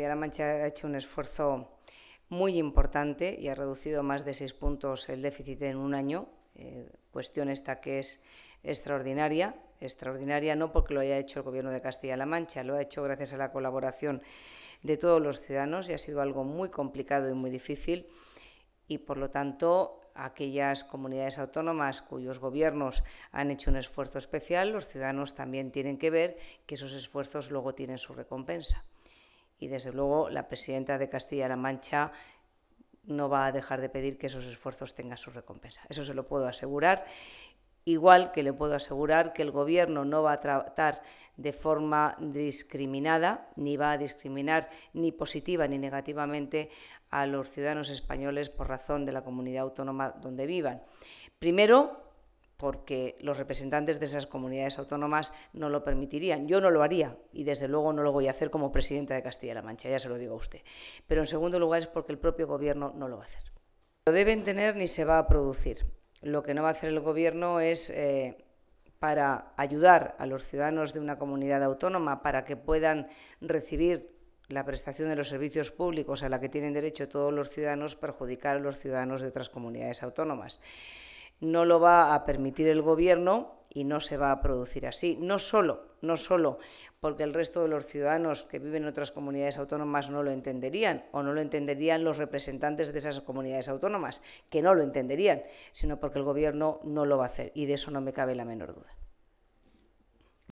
Castilla-La Mancha ha hecho un esfuerzo muy importante y ha reducido más de seis puntos el déficit en un año, eh, cuestión esta que es extraordinaria, extraordinaria no porque lo haya hecho el Gobierno de Castilla-La Mancha, lo ha hecho gracias a la colaboración de todos los ciudadanos y ha sido algo muy complicado y muy difícil y por lo tanto aquellas comunidades autónomas cuyos gobiernos han hecho un esfuerzo especial, los ciudadanos también tienen que ver que esos esfuerzos luego tienen su recompensa y desde luego la presidenta de Castilla-La Mancha no va a dejar de pedir que esos esfuerzos tengan su recompensa. Eso se lo puedo asegurar. Igual que le puedo asegurar que el Gobierno no va a tratar de forma discriminada, ni va a discriminar ni positiva ni negativamente a los ciudadanos españoles por razón de la comunidad autónoma donde vivan. Primero, porque los representantes de esas comunidades autónomas no lo permitirían. Yo no lo haría y desde luego no lo voy a hacer como presidenta de Castilla-La Mancha, ya se lo digo a usted. Pero en segundo lugar es porque el propio gobierno no lo va a hacer. Lo deben tener ni se va a producir. Lo que no va a hacer el gobierno es eh, para ayudar a los ciudadanos de una comunidad autónoma para que puedan recibir la prestación de los servicios públicos a la que tienen derecho todos los ciudadanos, perjudicar a los ciudadanos de otras comunidades autónomas no lo va a permitir el gobierno y no se va a producir así. No solo, no solo porque el resto de los ciudadanos que viven en otras comunidades autónomas no lo entenderían o no lo entenderían los representantes de esas comunidades autónomas, que no lo entenderían, sino porque el gobierno no lo va a hacer y de eso no me cabe la menor duda.